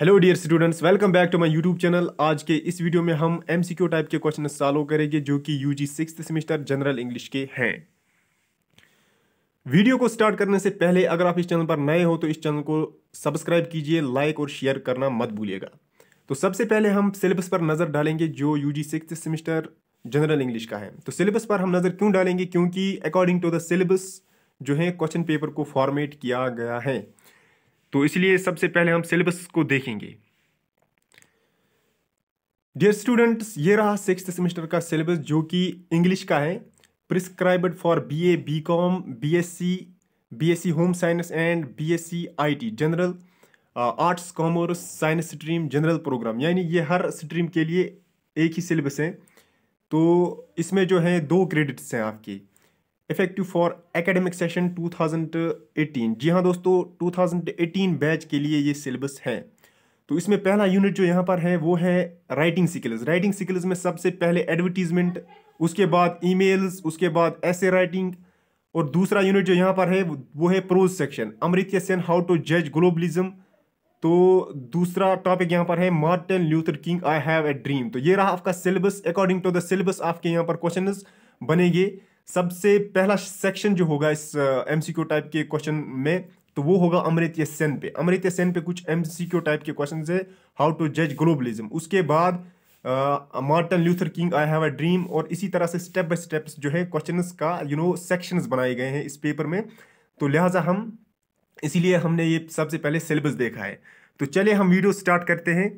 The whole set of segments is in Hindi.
Hello dear students welcome back to my YouTube channel आज के इस वीडियो में हम एमसीक्यू टाइप के क्वेश्चन सॉल्व करेंगे जो कि UG six semester general English के हैं वीडियो को स्टार्ट करने से पहले अगर आप इस चैनल पर नए हो तो इस चैनल को सब्सक्राइब कीजिए लाइक और शेयर करना मत भूलिएगा तो सबसे पहले हम सिलेबस पर नज़र डालेंगे जो U G six semester general English का है तो सिलेबस पर हम नज़र क्यों डालेंगे क्योंकि अकॉर्डिंग टू द सिलेबस जो है क्वेश्चन पेपर को फॉर्मेट किया गया है तो इसलिए सबसे पहले हम सिलेबस को देखेंगे डियर स्टूडेंट्स ये रहा सिक्स सेमेस्टर का सिलेबस जो कि इंग्लिश का है prescribed for B A B com B S C B S C home science and B S C I T general arts commerce science stream general programme यानी ये हर स्ट्रीम के लिए एक ही सिलेबस है तो इसमें जो है दो क्रेडिट्स हैं आपके इफेक्टिव फॉर एकेडमिक सेशन 2018 जी हाँ दोस्तों 2018 बैच के लिए ये सिलेबस है तो इसमें पहला यूनिट जो यहाँ पर है वो है राइटिंग स्किल्स राइटिंग स्किल्स में सबसे पहले एडवर्टीजमेंट उसके बाद ईमेल्स उसके बाद ऐसे राइटिंग और दूसरा यूनिट जो यहाँ पर है वो है prose section Amartya Sen how to जज ग्लोबलिज्म तो दूसरा टॉपिक यहाँ पर है Martin Luther King I have a dream तो ये रहा आपका syllabus according to the syllabus आपके यहाँ पर क्वेश्चन बनेंगे सबसे पहला सेक्शन जो होगा इस एमसीक्यू टाइप के क्वेश्चन में तो वो होगा अमृत्य सेन पे अमृत्य सेन पे कुछ एमसीक्यू टाइप के क्वेश्चन है हाउ टू जज ग्लोबलिज्म उसके बाद Martin Luther King I have a dream और इसी तरह से स्टेप बाय स्टेप जो है क्वेश्चन का यू नो सेक्शन बनाए गए हैं इस पेपर में तो लिहाजा हम इसीलिए हमने ये सबसे पहले सिलेबस देखा है तो चलिए हम वीडियो स्टार्ट करते हैं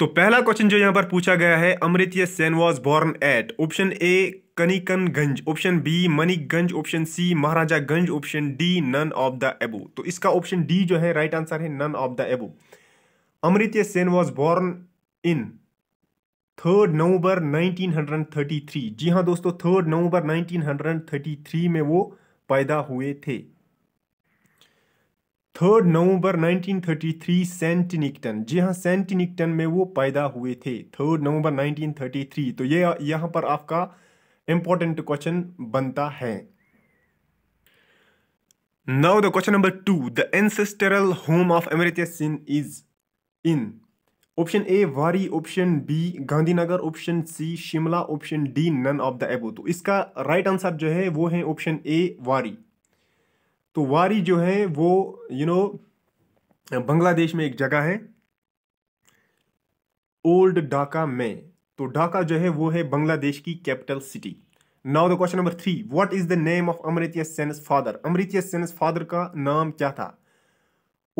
तो पहला क्वेश्चन जो यहां पर पूछा गया है Amartya Sen was born at option A कनिकनगंज option B Manikganj option C गंज option D none of the above तो इसका ऑप्शन डी जो है राइट आंसर है none of the above Amartya Sen was born in third November 1933 जी हाँ दोस्तों थर्ड नवंबर 1933 में वो पैदा हुए थे थर्ड नवंबर 1933 सेंटिनिकटन जी हाँ सेंटिनिकटन में वो पैदा हुए थे थर्ड नवंबर 1933 तो ये यहाँ पर आपका इंपॉर्टेंट क्वेश्चन बनता है now the question number two the ancestral home of अमेरिका सिंह is in option A Wari option B Gandhinagar option C Shimla option D none of the above तो इसका राइट right आंसर जो है वो है ऑप्शन ए वारी तो वारी जो है वो यू नो बांग्लादेश में एक जगह है ओल्ड ढाका में तो ढाका जो है वो है बांग्लादेश की capital city now the question number three what is the name of Amartya Sen's father Amartya Sen's father का नाम क्या था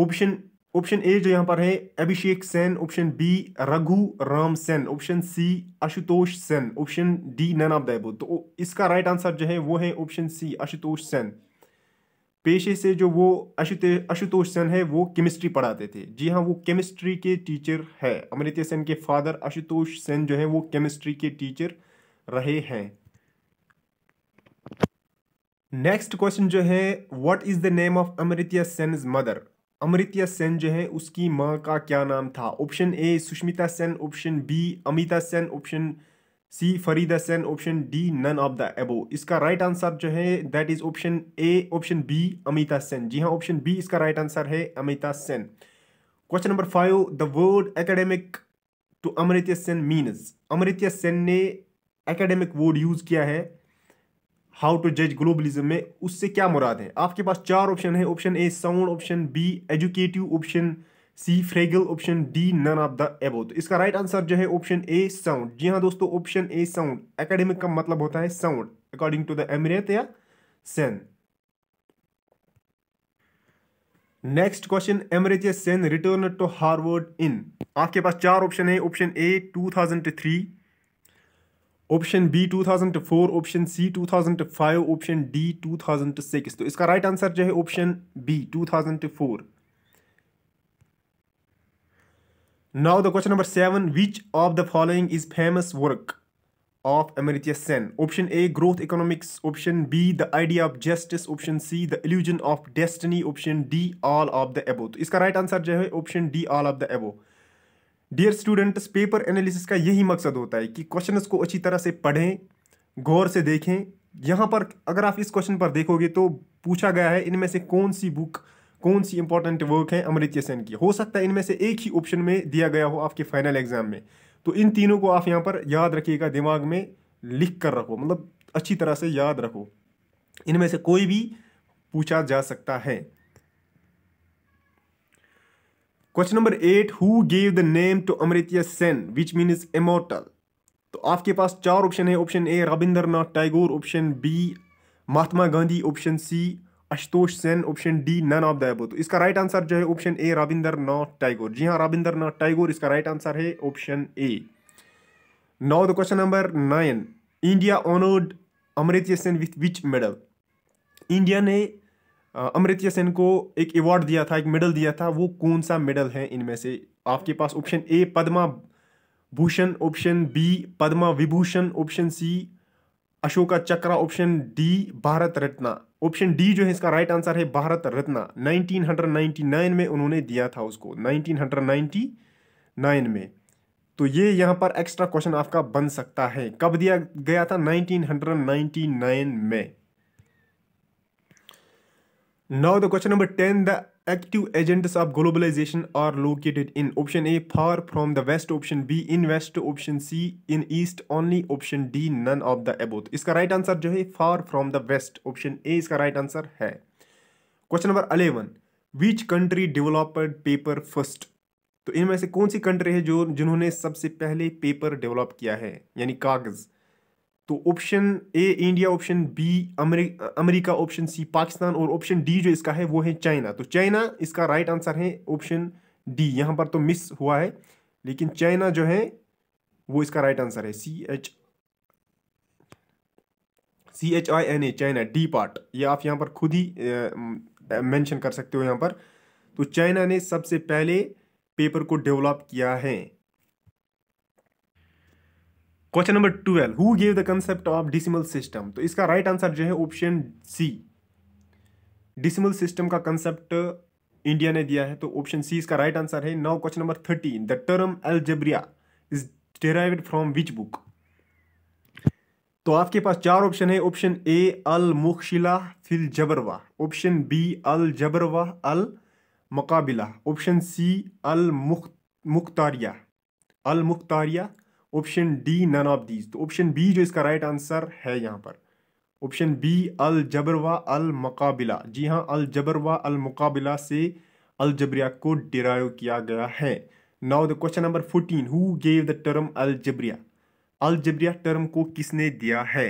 ऑप्शन ऑप्शन ए जो यहां पर है Abhishek Sen option B Raghu Ram Sen option C Ashutosh Sen option D none of the above तो इसका राइट right आंसर जो है वो है ऑप्शन सी आशुतोष सेन पेशे से जो वो आशुतोष सेन है वो केमिस्ट्री पढ़ाते थे जी हाँ वो केमिस्ट्री के टीचर है अमृत्य सेन के फादर आशुतोष सेन जो है वो केमिस्ट्री के टीचर रहे हैं नेक्स्ट क्वेश्चन जो है what is the name of Amartya Sen mother Amartya Sen जो है उसकी माँ का क्या नाम था option A Sushmita Sen option B Amita Sen option C Farid Hussain option D none of the above इसका राइट आंसर जो है that is option A option B Amita Sen जी हाँ ऑप्शन बी इसका राइट आंसर है Amita Sen question number five the word academic to Amrit Sen means Amartya Sen ने एकेडमिक वर्ड यूज़ किया है हाउ टू जज ग्लोबलिज्म में उससे क्या मुराद है आपके पास चार ऑप्शन है option A sound option B educative option C fragile option D none of the above तो इसका राइट आंसर जो है ऑप्शन ए साउंड जी हाँ दोस्तों ऑप्शन ए साउंड एकेडमिक का मतलब होता है sound according to the Amartya Sen next question Amartya Sen return to Harvard in आपके पास चार ऑप्शन है option A three option B four option C five option D six तो इसका राइट आंसर जो है option B four now the question number seven which of the following is famous work of Amartya Sen option A growth economics option B the idea of justice option C the illusion of destiny option D all of the above तो इसका राइट आंसर जो है option D all of the above dear students paper analysis का यही मकसद होता है कि क्वेश्चन को अच्छी तरह से पढ़ें गौर से देखें यहाँ पर अगर आप इस क्वेश्चन पर देखोगे तो पूछा गया है इनमें से कौन सी बुक कौन सी इंपॉर्टेंट वर्क है अमृत्य सेन की हो सकता है इनमें से एक ही ऑप्शन में दिया गया हो आपके फाइनल एग्जाम में तो इन तीनों को आप यहाँ पर याद रखिएगा दिमाग में लिख कर रखो मतलब अच्छी तरह से याद रखो इनमें से कोई भी पूछा जा सकता है question number eight who gave the name to Amartya Sen which mean is immortal तो आपके पास चार ऑप्शन है option A Rabindranath Tagore option B Mahatma Gandhi option C Ashutosh Sen option D none of the above तो इसका राइट आंसर जो है ऑप्शन ए नाथ टैगोर जी हाँ नाथ टैगोर इसका राइट आंसर है option A now the question number nine India honoured Amartya Sen with which medal India ने अमृत्य uh, सेन को एक अवार्ड दिया था एक मेडल दिया था वो कौन सा मेडल है इनमें से आपके पास option A Padma Bhushan option B Padma Vibhushan option C Ashoka Chakra option D Bharat Ratna option D जो है इसका राइट आंसर है भारत रत्न 1999 में उन्होंने दिया था उसको 1999 में तो ये यहाँ पर एक्स्ट्रा क्वेश्चन आपका बन सकता है कब दिया गया था 1999 में now the question number ten the active agents of globalisation are located in option A far from the west option B in west option C in east only option D none of the above इसका राइट right आंसर जो है far from the west option A इसका राइट right आंसर है question number eleven which country developed paper first तो इनमें से कौन सी कंट्री है जो जिन्होंने सबसे पहले पेपर डेवलप किया है यानी कागज़ तो option A India option B America option C Pakistan और ऑप्शन डी जो इसका है वो है चाइना तो चाइना इसका राइट आंसर है ऑप्शन डी यहाँ पर तो मिस हुआ है लेकिन चाइना जो है वो इसका राइट आंसर है C H C H I N A China the part ये आप यहाँ पर खुद ही मेंशन कर सकते हो यहाँ पर तो चाइना ने सबसे पहले पेपर को डेवलप किया है question number twelve who gave the concept of decimal system तो इसका राइट right आंसर जो है ऑप्शन सी डिसिमल सिस्टम का कंसेप्ट इंडिया ने दिया है तो ऑप्शन सी इसका राइट आंसर है now question number thirteen the term algebra is derive from which book तो आपके पास चार ऑप्शन है ऑप्शन ए अल मुखशिला फिल जबरवा ऑप्शन बी अल जबरवा अल मुकाबिला ऑप्शन सी अल मुख्तारिया अल मुख्तारिया option D none of these तो ऑप्शन बी जो इसका राइट आंसर है यहाँ पर ऑप्शन बी अल जबरवा अल मुकाबिला जी हाँ अल जबरवा अल मुकाबिला से अल जबरिया को डिराइव किया गया है now the question number fourteen who gave the term अल जबरिया अल जबरिया टर्म को किसने दिया है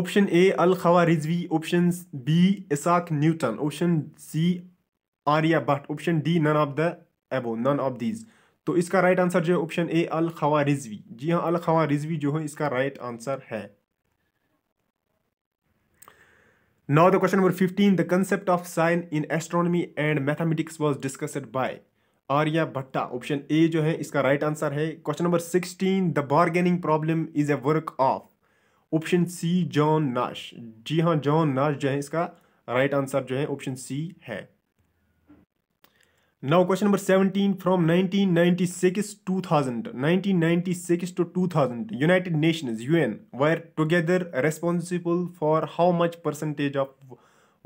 ऑप्शन ए अल खवा रिजवी option B Isaac Newton option C Aryabhata option D none of the above none of these तो इसका राइट आंसर जो है ऑप्शन ए अल खवा रिजवी जी हाँ अल खवा रिजवी जो है इसका राइट आंसर है now the question number 15 the concept of sine in astronomy and mathematics was discussed by Aryabhata option A जो है इसका राइट right आंसर है question number 16 the bargaining problem is a work of option C John Nash जी हाँ जॉन नाश जो है इसका राइट right आंसर जो है ऑप्शन सी है now question number seventeen from nineteen ninety six two thousand nineteen ninety 2000 united U N were together responsible for how much percentage of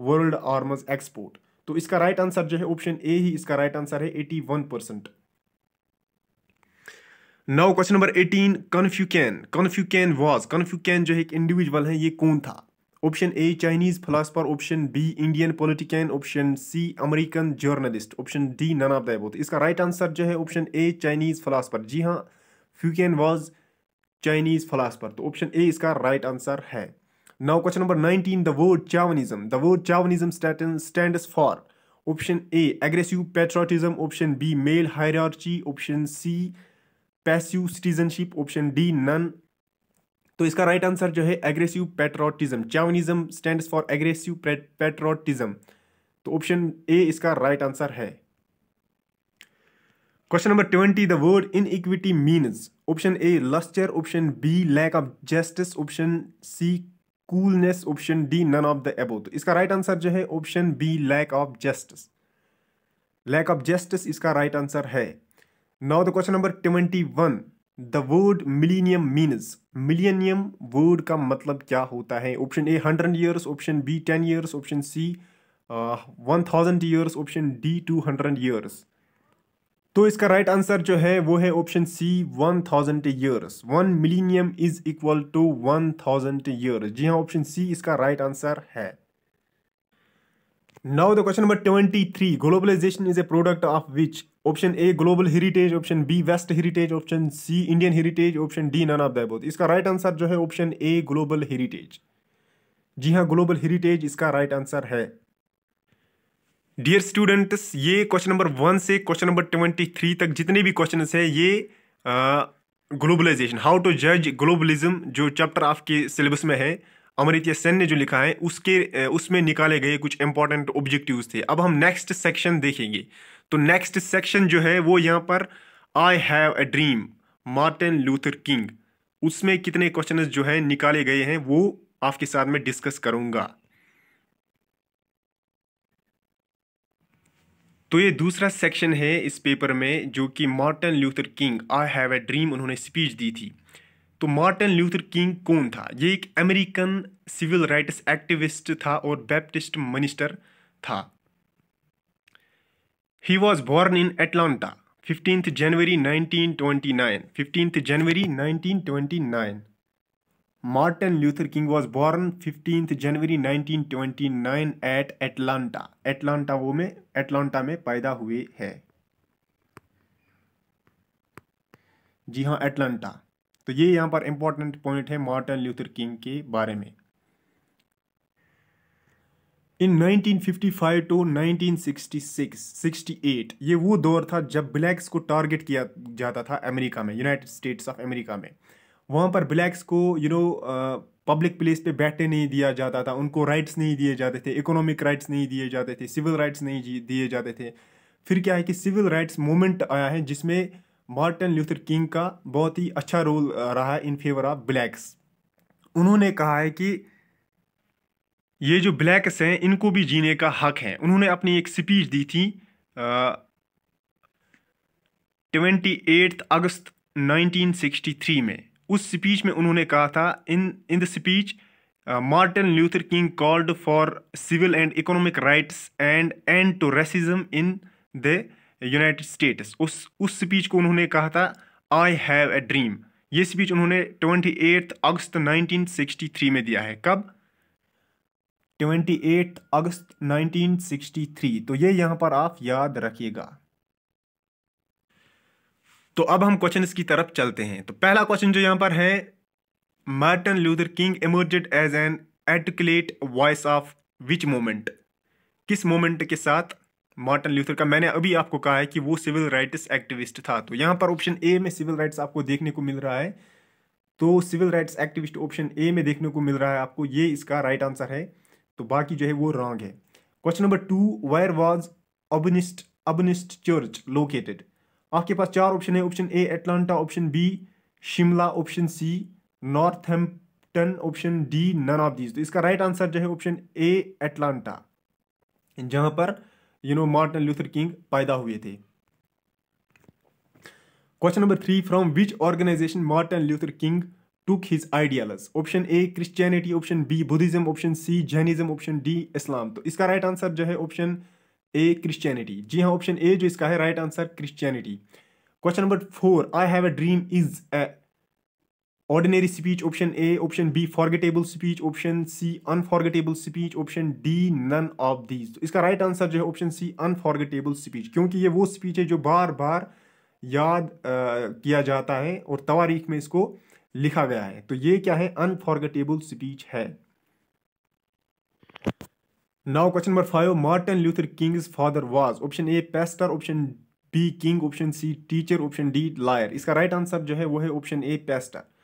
world arms export तो इसका राइट right आंसर जो है ऑप्शन ए ही इसका राइट right आंसर है eighty one percent now question number eighteen Confucius Confucius was Confucius जो है एक इंडिविजुअल है ये कौन था option A Chinese philosopher option B Indian politician option C American journalist option D none of the इसका राइट आंसर जो है ऑप्शन ए चाइनीज फिलासफर जी हाँ फ्यूकैन वॉज चाइनीज फिलासफर तो ऑप्शन ए इसका राइट आंसर है now question number nineteen the word chauvinism the word chauvinism stand for option A aggressive patriotism option B male hierarchy option C passive citizenship option D none तो इसका राइट आंसर जो है aggressive patriotism chauvinism stand for aggressive patriotism तो ऑप्शन ए इसका राइट आंसर है question number twenty the word inequity means option A lustre option B lack of justice option C coolness option D none of the above तो इसका राइट आंसर जो है option B lack of justice lack of justice इसका राइट आंसर है now the question number twenty one the word millennium means millennium word का मतलब क्या होता है option A hundred years option B ten years option C one thousand years option D two hundred years तो इसका राइट right आंसर जो है वो है option C one thousand years one millennium is equal to one thousand years जी हाँ ऑप्शन सी इसका राइट right आंसर है Now the question number 23. Globalization is a product of which? Option A global heritage, option B west heritage, option C Indian heritage, option D none of the above. इसका राइट आंसर जो है ऑप्शन ए ग्लोबल हेरिटेज जी हाँ ग्लोबल हेरिटेज इसका राइट right आंसर है डियर स्टूडेंट्स ये क्वेश्चन नंबर वन से क्वेश्चन नंबर ट्वेंटी थ्री तक जितने भी क्वेश्चन है ये ग्लोबलाइजेशन हाउ टू जज ग्लोबलिज्म जो चैप्टर आपके सिलेबस में है अमृत्य सेन ने जो लिखा है उसके उसमें निकाले गए कुछ इंपॉर्टेंट ऑब्जेक्टिव्स थे अब हम नेक्स्ट सेक्शन देखेंगे तो नेक्स्ट सेक्शन जो है वो यहाँ पर I have a dream Martin Luther King उसमें कितने क्वेश्चन जो है निकाले गए हैं वो आपके साथ में डिस्कस करूंगा तो ये दूसरा सेक्शन है इस पेपर में जो कि Martin Luther King I have a dream उन्होंने स्पीच दी थी तो मार्टिन ल्यूथर किंग कौन था ये एक अमेरिकन सिविल राइट्स एक्टिविस्ट था और बैप्टिस्ट मिनिस्टर था he was born in Atlanta fifteenth January 1929 15th January 1929 Martin Luther King was born fifteenth January 1929 at Atlanta Atlanta वो में एटलांटा में पैदा हुए है जी हाँ एटलांटा तो ये यहाँ पर इम्पॉर्टेंट पॉइंट है मार्टिन ल्यूथर किंग के बारे में इन 1955 टू 1966 68 ये वो दौर था जब ब्लैक्स को टारगेट किया जाता था अमेरिका में यूनाइटेड स्टेट्स ऑफ अमेरिका में वहाँ पर ब्लैक्स को यू नो पब्लिक प्लेस पे बैठने नहीं दिया जाता था उनको राइट्स नहीं दिए जाते थे इकोनॉमिक राइट्स नहीं दिए जाते थे सिविल राइट्स नहीं दिए जाते थे फिर क्या है कि सिविल राइट्स मूवमेंट आया है जिसमें मार्टिन ल्यूथर किंग का बहुत ही अच्छा रोल रहा है इन फेवर ऑफ ब्लैक्स उन्होंने कहा है कि ये जो ब्लैक्स हैं इनको भी जीने का हक है उन्होंने अपनी एक स्पीच दी थी ट्वेंटी एट्थ अगस्त 1963 में उस स्पीच में उन्होंने कहा था in in the speech Martin Luther King called for civil and economic rights and and to racism in the United States उस उस स्पीच को उन्होंने कहा था आई हैव ए ड्रीम ये स्पीच उन्होंने ट्वेंटी एट्थ अगस्त 1963 में दिया है कब ट्वेंटी एट्थ अगस्त 1963 तो ये यहां पर आप याद रखिएगा तो अब हम क्वेश्चन की तरफ चलते हैं तो पहला क्वेश्चन जो यहां पर है Martin Luther King emerged as an articulate voice of which moment किस मोमेंट के साथ मार्टिन ल्यूथर का मैंने अभी आपको कहा है कि वो सिविल राइट्स एक्टिविस्ट था तो यहाँ पर ऑप्शन ए में सिविल राइट्स आपको देखने को मिल रहा है तो civil rights activist option A में देखने को मिल रहा है आपको ये इसका राइट right आंसर है तो बाकी जो है वो रॉन्ग है question number two where was Ebenezer Ebenezer church located आपके पास चार ऑप्शन है option A Atlanta option B Shimla option C Northampton option D none of these तो इसका राइट right आंसर जो है ऑप्शन ए एटलांटा जहां पर you know Martin Luther King पैदा हुए थे question number three from which organization Martin Luther King took his ideals option A Christianity option B Buddhism option C Jainism option D Islam तो इसका राइट right आंसर जो है ऑप्शन ए क्रिश्चियनिटी जी हाँ ऑप्शन ए जो इसका है right answer Christianity question number four I have a dream is ordinary speech option A option B forgettable speech option C unforgettable speech option D none of these तो इसका राइट आंसर जो है ऑप्शन सी अनफॉर्गेटेबल स्पीच क्योंकि ये वो स्पीच है जो बार बार याद आ, किया जाता है और तवारीख में इसको लिखा गया है तो ये क्या है अनफॉर्गेटेबल स्पीच है now question number five Martin Luther King's father was option A pastor option B king option C teacher option D liar इसका राइट आंसर जो है वो है option A pastor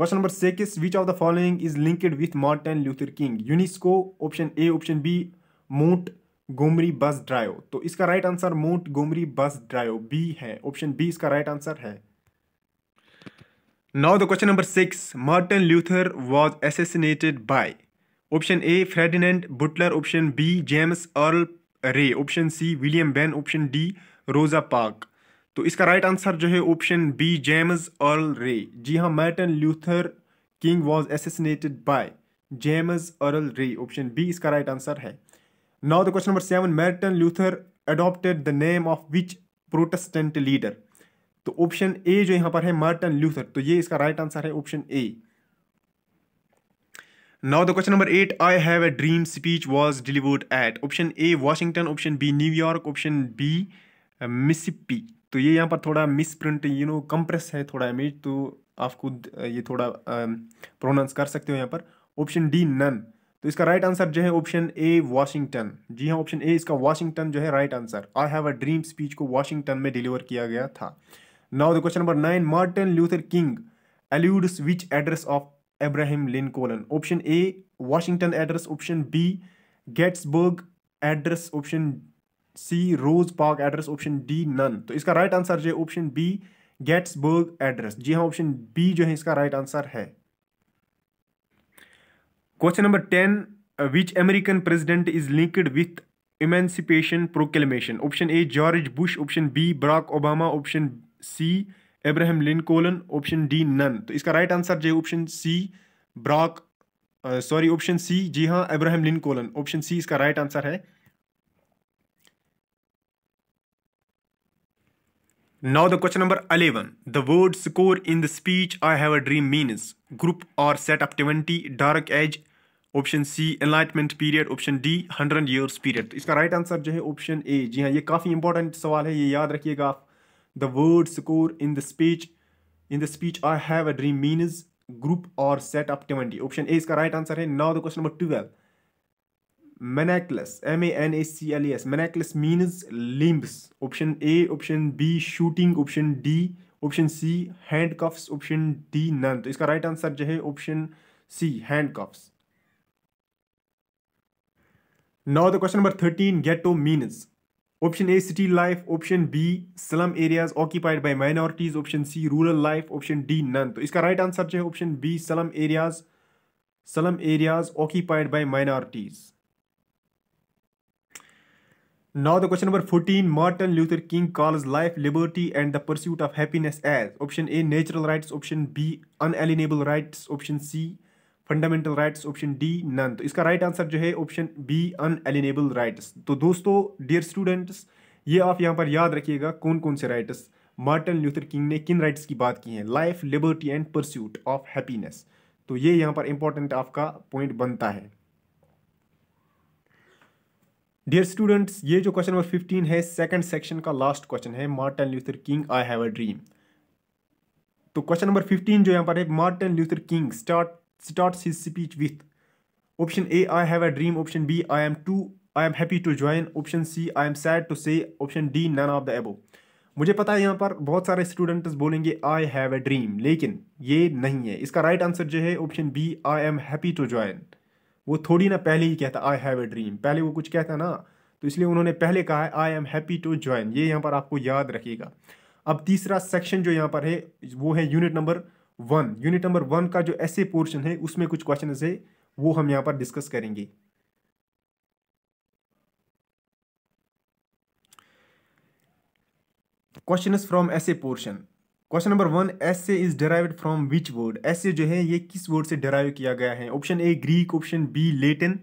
question number six which of the following is linked with Martin Luther King UNESCO option A option B Montgomery bus drive तो इसका right answer Montgomery bus drive B है ऑप्शन बी इसका राइट आंसर है now the question number six Martin Luther was assassinated by option A Ferdinand Butler option B James Earl Ray option C William Ben option D Rosa Park तो इसका राइट आंसर जो है option B James Earl Ray जी हाँ Martin Luther King was assassinated by James Earl Ray option B इसका राइट आंसर है now the question number seven Martin Luther adopted the name of which Protestant leader तो ऑप्शन ए जो यहां पर है मार्टन ल्यूथर तो ये इसका राइट आंसर है option A now the question number eight I have a dream speech was delivered at option A Washington option B New York option B Mississippi तो ये यहाँ पर थोड़ा misprint you know compress है थोड़ा इमेज तो आप खुद ये थोड़ा प्रोनाउंस कर सकते हो यहाँ पर ऑप्शन डी नन तो इसका राइट right आंसर जो है ऑप्शन ए वाशिंगटन जी हाँ ऑप्शन ए इसका वाशिंगटन जो है right answer I have a dream speech को वाशिंगटन में डिलीवर किया गया था now the question number nine Martin Luther King alludes which address of Abraham Lincoln option A Washington address option B Gettysburg address option C Rose Park address option D none तो इसका राइट आंसर जो है ऑप्शन बी गेट्सबर्ग एड्रेस जी हाँ ऑप्शन बी जो है इसका राइट आंसर है question number ten which American president is linked with emancipation proclamation option A George Bush option B Barack Obama option C Abraham Lincoln option D none तो इसका राइट आंसर जो है option C Barack sorry option C जी हाँ एब्राहम लिनकोलन ऑप्शन सी इसका राइट आंसर है Now the question number eleven the word score in the speech I have a dream means group or set up 20, dark edge, option C enlightenment period option D hundred years period इसका राइट right आंसर जो है ऑप्शन ए जी हाँ ये काफ़ी इंपॉर्टेंट सवाल है ये याद रखिएगा आप the word score in the speech in the speech I have a dream means group और set up twenty option A इसका राइट right आंसर है now the question number twelve Menaclus, M A N A C L S e s Menaclus limbs option A option B shooting option D option C handcuffs option D none तो इसका राइट आंसर जो है option C hand coughs now the question number thirteen ghetto means option A city life option B slum areas occupied by minorities option C rural life option D none तो इसका राइट आंसर जो है option B slum areas slum areas occupied by minorities Now the question number 14 Martin Luther King calls life liberty and the pursuit of happiness as option A natural rights option B unalienable rights option C fundamental rights option D none तो इसका राइट right आंसर जो है ऑप्शन बी अनएलिनेबल राइट्स तो दोस्तों डियर स्टूडेंट्स ये आप यहाँ पर याद रखिएगा कौन कौन से राइट्स मार्टिन ल्यूथर किंग ने किन राइट्स की बात की है life liberty and pursuit of happiness तो ये यहाँ पर इंपॉर्टेंट आपका पॉइंट बनता है डियर स्टूडेंट्स ये जो क्वेश्चन नंबर फिफ्टीन है सेकंड सेक्शन का लास्ट क्वेश्चन है Martin Luther King I have a dream तो क्वेश्चन नंबर फिफ्टीन जो यहाँ पर है Martin Luther King start start his speech with option A I have a dream option B I am to I am happy to join option C I am sad to say option D none of the above मुझे पता है यहाँ पर बहुत सारे स्टूडेंट्स बोलेंगे आई हैव अ ड्रीम लेकिन ये नहीं है इसका राइट right आंसर जो है option B I am happy to join वो थोड़ी ना पहले ही कहता आई हैव ए ड्रीम पहले वो कुछ कहता ना तो इसलिए उन्होंने पहले कहा है I am happy to join ये यहाँ पर आपको याद रखिएगा अब तीसरा सेक्शन जो यहाँ पर है वो है unit number one unit number one का जो ऐसे पोर्शन है उसमें कुछ क्वेश्चन है वो हम यहाँ पर डिस्कस करेंगे क्वेश्चन फ्रॉम ऐसे portion question number one essay is derived from which word S जो है ये किस वर्ड से डेराइव किया गया है option A Greek option B Latin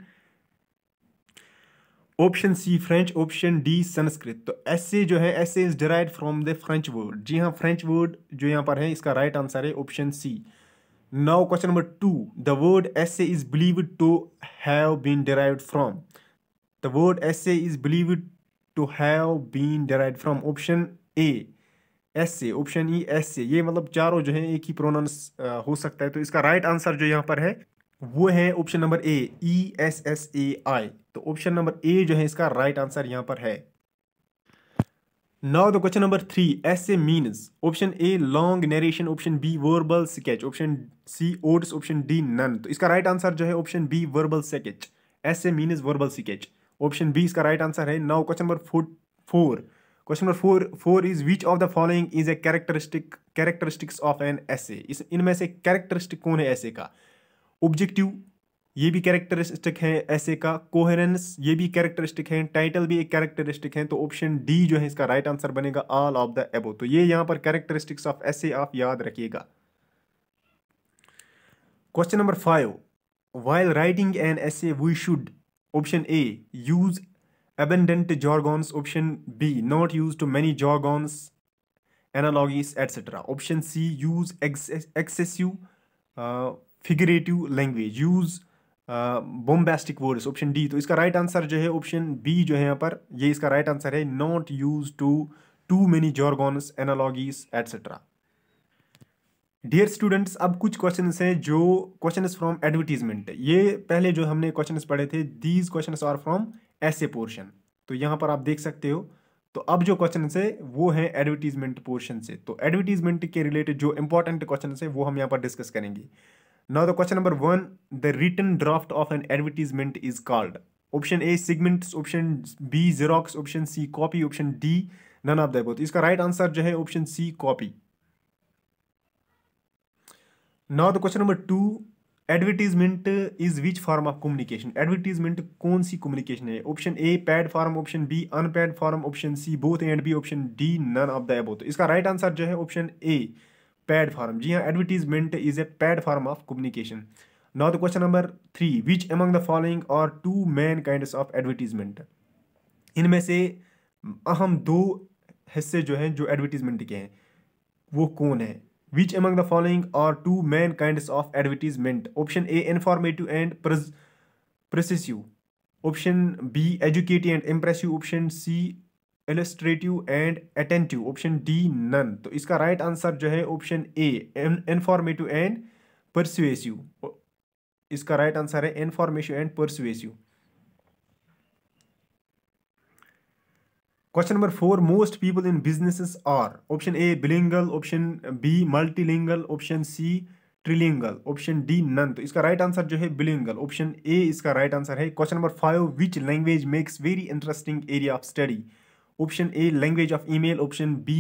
option C French option D Sanskrit तो एस जो है essay is derive from the French word जी हाँ फ्रेंच वर्ड जो यहाँ पर है इसका राइट right आंसर है option C now question number two the word essay is believed to have been derived from the word essay is believed to have been derived from option A essay से ऑप्शन ई एस से ये मतलब चारों जो है एक ही प्रोनाउंस हो सकता है तो इसका राइट आंसर जो यहाँ पर है वो है option number A E S S A I तो ऑप्शन नंबर ए जो है इसका राइट आंसर यहाँ पर है now the question number three essay means option A long narration option B verbal sketch option C oats option D none तो इसका राइट आंसर जो है option B verbal sketch essay means verbal sketch option B इसका राइट आंसर है now question number four question number four four is which of the following is a characteristic characteristics of an essay is इनमें से कैरेक्टरिस्टिक कौन है ऐसे का ऑब्जेक्टिव ये भी कैरेक्टरिस्टिक है ऐसे का कोहेरेंस ये भी कैरेक्टरिस्टिक है टाइटल भी एक कैरेक्टरिस्टिक है तो ऑप्शन डी जो है इसका राइट आंसर बनेगा ऑल ऑफ द एबो तो ये यहाँ पर कैरेक्टरिस्टिक्स ऑफ ऐसे आप याद रखिएगा question number five writing an essay we should option A use abundant jargons option b not used to many jargons analogies etc option c use ex excessive uh, figurative language use bombastic words option D तो इसका राइट right आंसर जो है ऑप्शन बी जो है यहाँ पर ये इसका राइट right आंसर है not use too too many jargons analogies etcetera dear students अब कुछ क्वेश्चन हैं जो क्वेश्चन फ्रॉम एडवर्टीजमेंट ये पहले जो हमने क्वेश्चन पढ़े थे दीज क्वेश्चन आर फ्रॉम ऐसे पोर्शन तो यहाँ पर आप देख सकते हो तो अब जो क्वेश्चन है वो है एडवर्टीजमेंट पोर्शन से तो एडवर्टीजमेंट के रिलेटेड जो इंपॉर्टेंट क्वेश्चन है वो हम यहाँ पर डिस्कस करेंगे now the question number one the written draft of an advertisement is called option A segment option B xerox option C copy option D none of the both इसका राइट right आंसर जो है option C copy now the question number two advertisement is which form of communication advertisement कौन सी कम्युनिकेशन है option A paid form option B unpaid form option C both and B option D none of the above इसका राइट right आंसर जो है ऑप्शन ए पैड फॉर्म जी हाँ advertisement is a paid form of communication now the question number three which among the following are two main kind of advertisement इनमें से अहम दो हिस्से जो हैं जो एडवर्टीजमेंट के हैं वो कौन है Which among the following are two main kinds of advertisement? Option A informative and pres persuasive. Option B educative and impressive. Option C illustrative and attentive option D none तो इसका राइट right आंसर जो है option A informative and persuasive इसका राइट right आंसर है informative and persuasive question number four most people in businesses are option A bilingual option B multilingual option C trilingual option D none तो इसका राइट आंसर जो है बिलिंगल ऑप्शन ए इसका राइट right आंसर है question number five which language makes very interesting area of study option A language of mail option B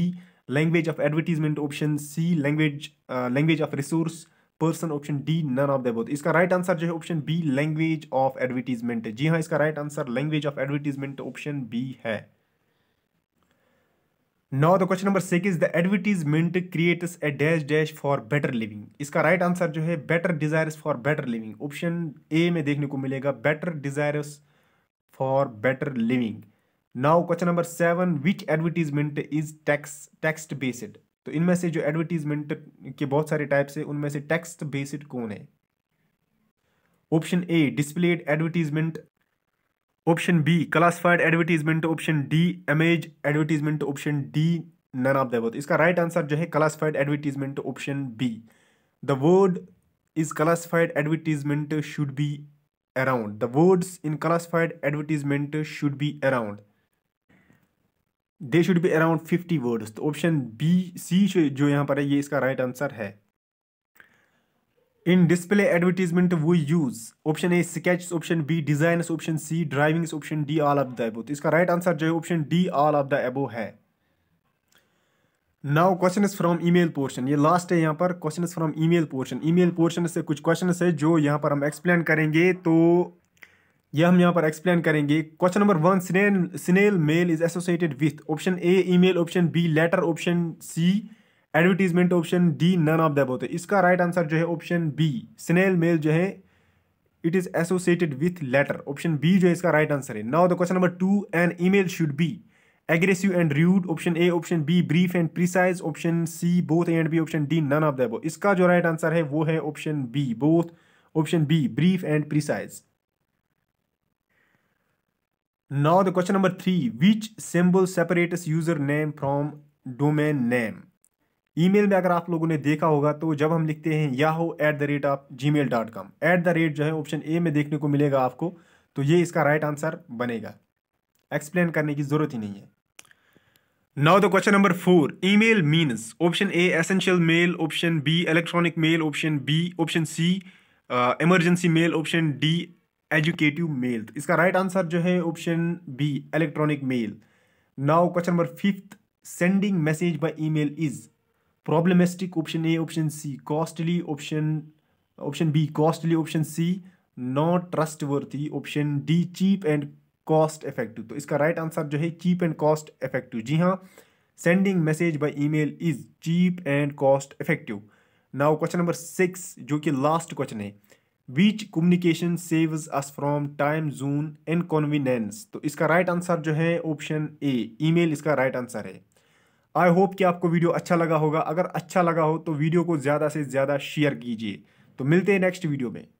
language of advertisement option C language language of resource person option D none of the both इसका राइट right आंसर जो है option B language of advertisement जी हाँ इसका right answer language of advertisement option B है now the question number six is the advertisement creates a dash dash for better living इसका राइट right आंसर जो है better desire for better living option A में देखने को मिलेगा better desires for better living now question number seven which advertisement is tax text based तो इनमें से जो एडवर्टीजमेंट के बहुत सारे टाइप्स है उनमें से टेक्स्ट बेस्ड कौन है option A displayed advertisement option B classified advertisement option D image advertisement option D none of the both इसका राइट right आंसर जो है classified advertisement option B the word is classified advertisement should be around the words in classified advertisement should be around they should be around fifty words तो ऑप्शन बी सी जो यहाँ पर है ये इसका राइट right आंसर है इन डिस्प्ले एडवर्टीजमेंट वो use option A sketch option B design option C driving option D all of the above तो इसका राइट आंसर जो है option D all of the above है now question from email portion ये लास्ट है यहाँ पर question from email portion email portion से कुछ क्वेश्चन है जो यहाँ पर हम एक्सप्लेन करेंगे तो ये हम यहाँ पर एक्सप्लेन करेंगे question number one snail snail mail is associated with option A email option B letter option C advertisement option D none of the above होते इसका राइट right आंसर जो है ऑप्शन बी स्नेल मेल जो है it is associated with letter option B जो है इसका राइट आंसर है now the question number two an email should be aggressive and rude option A option B brief and precise option C both and B option D none of the above इसका जो राइट right आंसर है वो है option B both option B brief and precise now the question number three which symbol separate user name from domain name email में अगर आप लोगों ने देखा होगा तो जब हम लिखते हैं yahoo at the rate of gmail dot com the rate जो है ऑप्शन ए में देखने को मिलेगा आपको तो ये इसका राइट right आंसर बनेगा एक्सप्लेन करने की ज़रूरत ही नहीं है now the question number four email means option A essential mail option B electronic mail option B option C emergency mail option D educative mail तो इसका राइट right आंसर जो है option B electronic mail now question number fifth sending message email is problematic option A option C costly option option B costly option C not trustworthy option D cheap and cost effective तो इसका राइट right आंसर जो है चीप एंड कॉस्ट इफेक्टिव जी हाँ sending message by email is cheap and cost effective now question number six जो कि लास्ट क्वेश्चन है which communication saves us from time zone inconvenience तो इसका राइट right आंसर जो है ऑप्शन ए मेल इसका राइट right आंसर है आई होप कि आपको वीडियो अच्छा लगा होगा अगर अच्छा लगा हो तो वीडियो को ज़्यादा से ज़्यादा शेयर कीजिए तो मिलते हैं नेक्स्ट वीडियो में